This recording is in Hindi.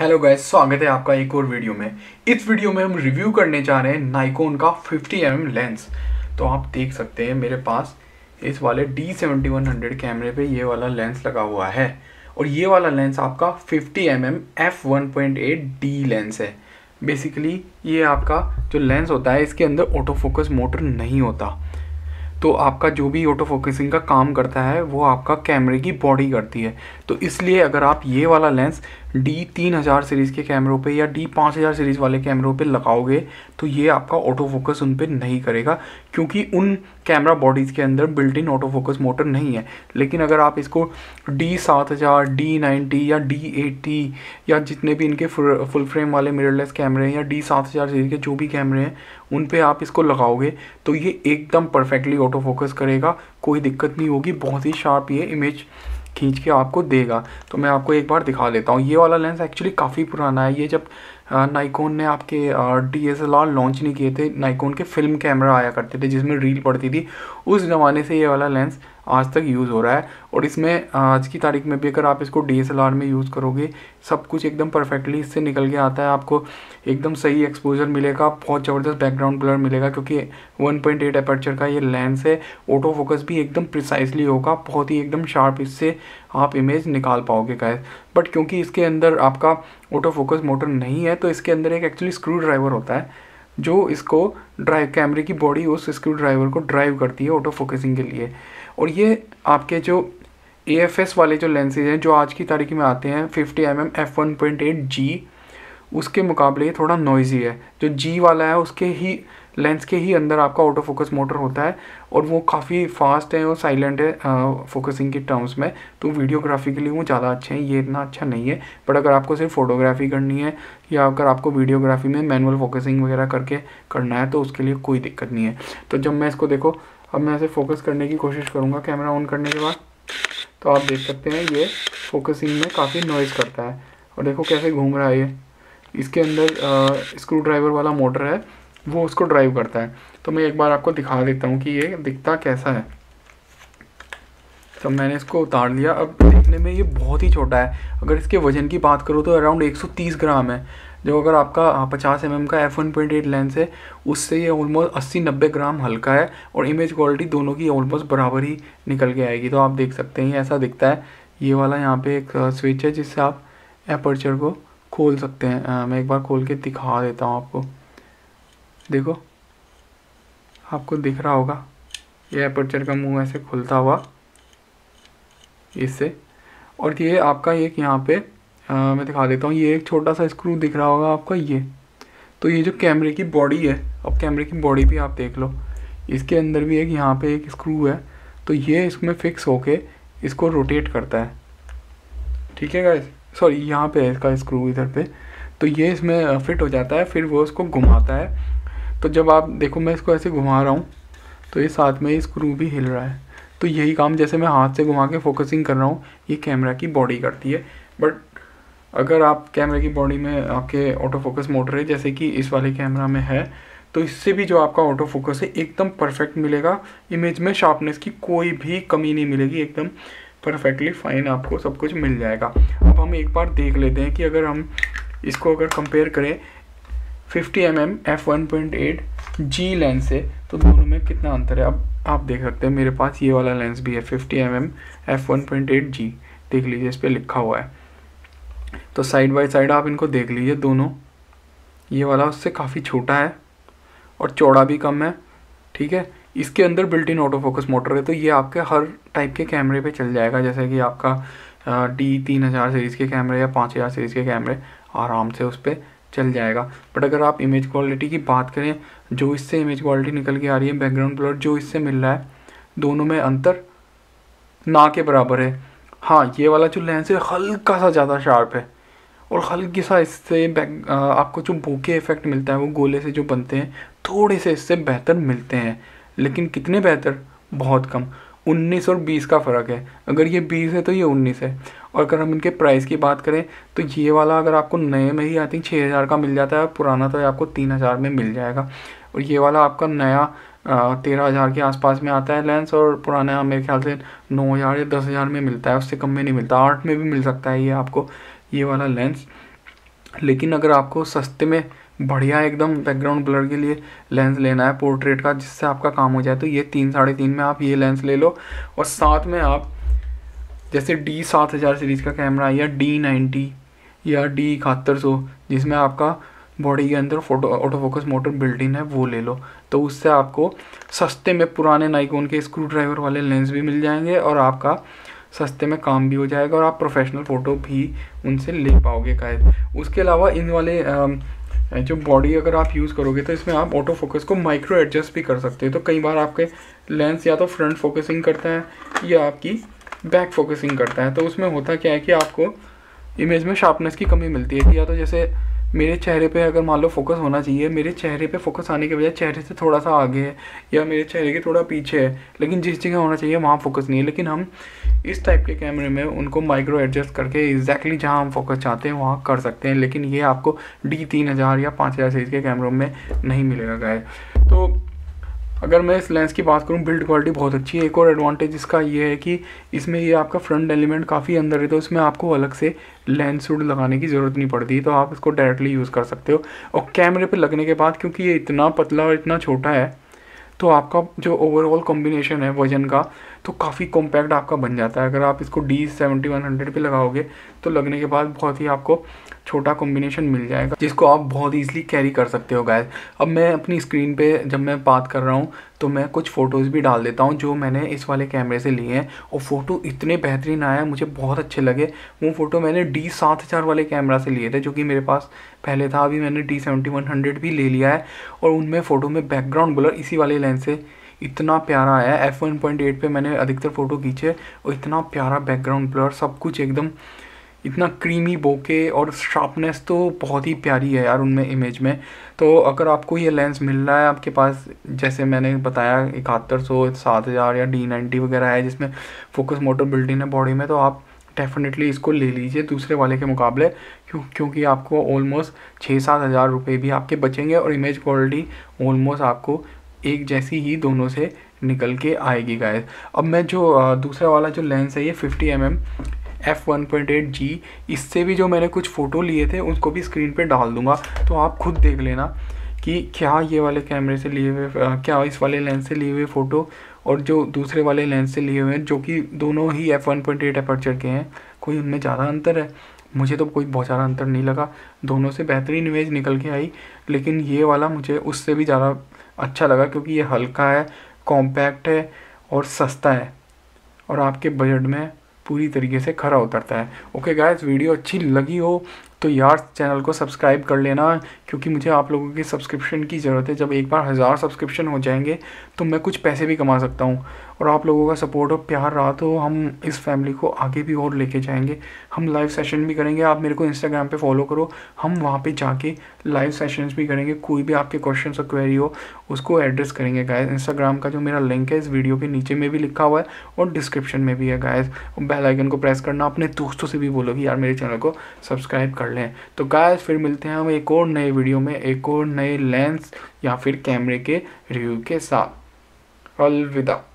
हेलो गाइस स्वागत है आपका एक और वीडियो में इस वीडियो में हम रिव्यू करने जा रहे हैं नाइकोन का 50 एम mm लेंस तो आप देख सकते हैं मेरे पास इस वाले डी सेवेंटी वन हंड्रेड कैमरे पे ये वाला लेंस लगा हुआ है और ये वाला लेंस आपका 50 M M F one point eight D lens है बेसिकली ये आपका जो लेंस होता है इसके अंदर ऑटो फोकस मोटर नहीं होता तो आपका जो भी ऑटो फोकसिंग का काम करता है वो आपका कैमरे की बॉडी करती है तो इसलिए अगर आप ये वाला लेंस डी तीन हज़ार सीरीज़ के कैमरों पे या डी पाँच हज़ार सीरीज़ वाले कैमरों पे लगाओगे तो ये आपका ऑटो फोकस उन पर नहीं करेगा क्योंकि उन कैमरा बॉडीज़ के अंदर built in auto focus motor नहीं है लेकिन अगर आप इसको डी सात हज़ार डी नाइन्टी या डी एटी या जितने भी इनके फुल फ्रेम वाले मिररलेस कैमरे हैं या डी सात हज़ार सीरीज़ के जो भी कैमरे हैं उन पर आप इसको लगाओगे तो ये एकदम परफेक्टली ऑटो फोकस करेगा कोई दिक्कत नहीं होगी बहुत ही शार्प ये इमेज खींच के आपको देगा तो मैं आपको एक बार दिखा देता हूँ ये वाला लेंस एक्चुअली काफ़ी पुराना है ये जब नाइकोन ने आपके D S L R launch नहीं किए थे नाइकोन के फिल्म कैमरा आया करते थे जिसमें रील पड़ती थी उस ज़माने से ये वाला लेंस आज तक यूज़ हो रहा है और इसमें आज की तारीख में भी अगर आप इसको डी में यूज़ करोगे सब कुछ एकदम परफेक्टली इससे निकल के आता है आपको एकदम सही एक्सपोजर मिलेगा बहुत ज़बरदस्त बैकग्राउंड ब्लर मिलेगा क्योंकि 1.8 पॉइंट एपर्चर का ये लेंस है ऑटो फोकस भी एकदम प्रिसाइसली होगा बहुत ही एकदम शार्प इससे आप इमेज निकाल पाओगे गैस बट क्योंकि इसके अंदर आपका ऑटो फोकस मोटर नहीं है तो इसके अंदर एक एक्चुअली स्क्रू ड्राइवर होता है जो इसको ड्राइव कैमरे की बॉडी उस स्क्रू ड्राइवर को ड्राइव करती है ऑटो फोकसिंग के लिए और ये आपके जो ए एफ एस वाले जो लेंसेज हैं जो आज की तारीख में आते हैं fifty M M F one point eight G उसके मुकाबले थोड़ा नॉइजी है जो जी वाला है उसके ही लेंस के ही अंदर आपका ऑटो फोकस मोटर होता है और वो काफ़ी फास्ट है और साइलेंट है फोकसिंग के टर्म्स में तो वीडियोग्राफी के लिए वो ज़्यादा अच्छे हैं ये इतना अच्छा नहीं है बट अगर आपको सिर्फ फोटोग्राफी करनी है या अगर आपको वीडियोग्राफी में मैनुअल फोकसिंग वगैरह करके करना है तो उसके लिए कोई दिक्कत नहीं है तो जब मैं इसको देखो अब मैं इसे फोकस करने की कोशिश करूँगा कैमरा ऑन करने के बाद तो आप देख सकते हैं ये फोकसिंग में काफ़ी नॉइज़ करता है और देखो कैसे घूम रहा है ये इसके अंदर स्क्रू ड्राइवर वाला मोटर है वो उसको ड्राइव करता है तो मैं एक बार आपको दिखा देता हूँ कि ये दिखता कैसा है तो मैंने इसको उतार लिया अब देखने में ये बहुत ही छोटा है अगर इसके वजन की बात करूँ तो अराउंड 130 ग्राम है जो अगर आपका 50 हाँ, एम mm का F one point eight lens है उससे ये ऑलमोस्ट अस्सी नब्बे ग्राम हल्का है और इमेज क्वालिटी दोनों की ऑलमोस्ट बराबर ही निकल के आएगी तो आप देख सकते हैं ऐसा दिखता है ये वाला यहाँ पर एक स्विच है जिससे आप एपर्चर को खोल सकते हैं मैं एक बार खोल के दिखा देता हूँ आपको देखो आपको दिख रहा होगा ये एपर्चर का मुंह ऐसे खुलता हुआ इससे और ये आपका एक यहाँ पे आ, मैं दिखा देता हूँ ये एक छोटा सा स्क्रू दिख रहा होगा आपका ये तो ये जो कैमरे की बॉडी है अब कैमरे की बॉडी भी आप देख लो इसके अंदर भी एक यहाँ पे एक स्क्रू है तो ये इसमें फिक्स होके इसको रोटेट करता है ठीक है गाइस सॉरी यहाँ पे है इसका स्क्रू इधर पे तो ये इसमें फिट हो जाता है फिर वो उसको घुमाता है तो जब आप देखो मैं इसको ऐसे घुमा रहा हूँ तो ये साथ में स्क्रू भी हिल रहा है तो यही काम जैसे मैं हाथ से घुमा के फोकसिंग कर रहा हूँ ये कैमरा की बॉडी करती है बट अगर आप कैमरे की बॉडी में आपके ऑटो फोकस मोटर है जैसे कि इस वाले कैमरा में है तो इससे भी जो आपका ऑटो फोकस है एकदम परफेक्ट मिलेगा इमेज में शार्पनेस की कोई भी कमी नहीं मिलेगी एकदम परफेक्टली फाइन आपको सब कुछ मिल जाएगा अब हम एक बार देख लेते हैं कि अगर हम इसको अगर कंपेयर करें 50 M M F one point eight G lens से तो दोनों में कितना अंतर है अब आप देख सकते हैं मेरे पास ये वाला लेंस भी है 50 M M F one point eight G देख लीजिए इस पर लिखा हुआ है तो साइड बाय साइड आप इनको देख लीजिए दोनों ये वाला उससे काफ़ी छोटा है और चौड़ा भी कम है ठीक है इसके अंदर built in auto focus motor है तो ये आपके हर टाइप के कैमरे पे चल जाएगा जैसे कि आपका डी तीन हज़ार सीरीज़ के कैमरे या पाँच हज़ार सीरीज़ के कैमरे आराम से उस पर चल जाएगा बट अगर आप इमेज क्वालिटी की बात करें जो इससे इमेज क्वालिटी निकल के आ रही है बैकग्राउंड ब्लर जो इससे मिल रहा है दोनों में अंतर ना के बराबर है हाँ ये वाला जो लेंस है हल्का सा ज़्यादा शार्प है और हल्की सा इससे बैक आपको जो भूखे इफेक्ट मिलता है वो गोले से जो बनते हैं थोड़े से इससे बेहतर मिलते हैं लेकिन कितने बेहतर बहुत कम 19 और 20 का फ़र्क है अगर ये 20 है तो ये 19 है और अगर हम इनके प्राइस की बात करें तो ये वाला अगर आपको नए में ही आई थिंक छः हज़ार का मिल जाता है पुराना तो आपको तीन हज़ार में मिल जाएगा और ये वाला आपका नया तेरह हज़ार के आसपास में आता है लेंस और पुराना मेरे ख्याल से नौ हज़ार या दस हज़ार में मिलता है उससे कम में नहीं मिलता आठ में भी मिल सकता है ये आपको ये वाला लेंस लेकिन अगर आपको सस्ते में बढ़िया एकदम बैकग्राउंड ब्लर के लिए लेंस लेना है पोर्ट्रेट का जिससे आपका काम हो जाए तो ये तीन साढ़े तीन में आप ये लेंस ले लो और साथ में आप जैसे डी सात हज़ार सीरीज़ का कैमरा या डी नाइन्टी या डी इकहत्तर सौ जिसमें आपका बॉडी के अंदर photo auto focus motor built in है वो ले लो तो उससे आपको सस्ते में पुराने नाइकोन के स्क्रू ड्राइवर वाले लेंस भी मिल जाएंगे और आपका सस्ते में काम भी हो जाएगा और आप प्रोफेशनल फ़ोटो भी उनसे ले पाओगे कायद उसके अलावा इन वाले जो बॉडी अगर आप यूज़ करोगे तो इसमें आप ऑटो फोकस को माइक्रो एडजस्ट भी कर सकते हो तो कई बार आपके लेंस या तो फ्रंट फोकसिंग करता है या आपकी बैक फोकसिंग करता है तो उसमें होता क्या है कि आपको इमेज में शार्पनेस की कमी मिलती है या तो जैसे मेरे चेहरे पे अगर मान लो फोकस होना चाहिए मेरे चेहरे पे फोकस आने के बजाय चेहरे से थोड़ा सा आगे है या मेरे चेहरे के थोड़ा पीछे है लेकिन जिस जगह होना चाहिए वहाँ फोकस नहीं है लेकिन हम इस टाइप के कैमरे में उनको माइक्रो एडजस्ट करके एग्जैक्टली जहाँ हम फोकस चाहते हैं वहाँ कर सकते हैं लेकिन ये आपको डी तीन हज़ार या पाँच हज़ार के कैमरों में नहीं मिलेगा गाय तो अगर मैं इस लेंस की बात करूँ बिल्ड क्वालिटी बहुत अच्छी है एक और एडवांटेज इसका ये है कि इसमें ये आपका फ्रंट एलिमेंट काफ़ी अंदर है तो इसमें आपको अलग से लेंस वुड लगाने की ज़रूरत नहीं पड़ती तो आप इसको डायरेक्टली यूज़ कर सकते हो और कैमरे पर लगने के बाद क्योंकि ये इतना पतला और इतना छोटा है तो आपका जो ओवरऑल कॉम्बिनेशन है वजन का तो काफ़ी कॉम्पैक्ट आपका बन जाता है अगर आप इसको डी सेवेंटी वन हंड्रेड पर लगाओगे तो लगने के बाद बहुत ही आपको छोटा कॉम्बिनेशन मिल जाएगा जिसको आप बहुत ईजिली कैरी कर सकते हो गैस अब मैं अपनी स्क्रीन पे जब मैं बात कर रहा हूँ तो मैं कुछ फ़ोटोज़ भी डाल देता हूँ जो मैंने इस वाले कैमरे से लिए हैं और फ़ोटो इतने बेहतरीन आया मुझे बहुत अच्छे लगे वो फ़ोटो मैंने डी सात हज़ार वाले कैमरा से लिए थे जो कि मेरे पास पहले था अभी मैंने डी सेवेंटी वन हंड्रेड भी ले लिया है और उनमें फ़ोटो में बैकग्राउंड ब्लर इसी वाले लेंस से इतना प्यारा है एफ वन पॉइंट एट पर मैंने अधिकतर फ़ोटो खींचे और इतना प्यारा बैकग्राउंड ब्लर सब कुछ एकदम इतना क्रीमी बोके और शार्पनेस तो बहुत ही प्यारी है यार उनमें इमेज में तो अगर आपको ये लेंस मिल रहा है आपके पास जैसे मैंने बताया इकहत्तर सौ सात हज़ार या डी नाइन्टी वगैरह है जिसमें फोकस मोटर बिल्डिंग है बॉडी में तो आप डेफिनेटली इसको ले लीजिए दूसरे वाले के मुकाबले क्यों क्योंकि आपको ऑलमोस्ट छः सात हज़ार रुपये भी आपके बचेंगे और इमेज क्वालिटी ऑलमोस्ट आपको एक जैसी ही दोनों से निकल के आएगी गाइस अब मैं जो दूसरा वाला जो लेंस है ये 50 M M F one point eight G इससे भी जो मैंने कुछ फ़ोटो लिए थे उसको भी स्क्रीन पे डाल दूंगा तो आप खुद देख लेना कि क्या ये वाले कैमरे से लिए हुए क्या इस वाले लेंस से लिए हुए फ़ोटो और जो दूसरे वाले लेंस से लिए हुए हैं जो कि दोनों ही एफ़ वन पॉइंट एट के हैं कोई उनमें ज़्यादा अंतर है मुझे तो कोई बहुत ज़्यादा अंतर नहीं लगा दोनों से बेहतरीन इमेज निकल के आई लेकिन ये वाला मुझे उससे भी ज़्यादा अच्छा लगा क्योंकि ये हल्का है कॉम्पैक्ट है और सस्ता है और आपके बजट में पूरी तरीके से खरा उतरता है ओके गाइस वीडियो अच्छी लगी हो तो यार चैनल को सब्सक्राइब कर लेना क्योंकि मुझे आप लोगों की सब्सक्रिप्शन की ज़रूरत है जब एक बार हज़ार सब्सक्रिप्शन हो जाएंगे तो मैं कुछ पैसे भी कमा सकता हूँ और आप लोगों का सपोर्ट और प्यार रहा तो हम इस फैमिली को आगे भी और लेके जाएंगे हम लाइव सेशन भी करेंगे आप मेरे को इंस्टाग्राम पे फॉलो करो हम वहाँ पे जाके लाइव सेशंस भी करेंगे कोई भी आपके क्वेश्चन और क्वेरी हो उसको एड्रेस करेंगे गायज इंस्टाग्राम का जो मेरा लिंक है इस वीडियो के नीचे में भी लिखा हुआ है और डिस्क्रिप्शन में भी है गायज बेल आइकन को प्रेस करना अपने दोस्तों से भी बोलो कि यार मेरे चैनल को सब्सक्राइब कर लें तो गायज फिर मिलते हैं हम एक और नए वीडियो में एक और नए लेंस या फिर कैमरे के रिव्यू के साथ अलविदा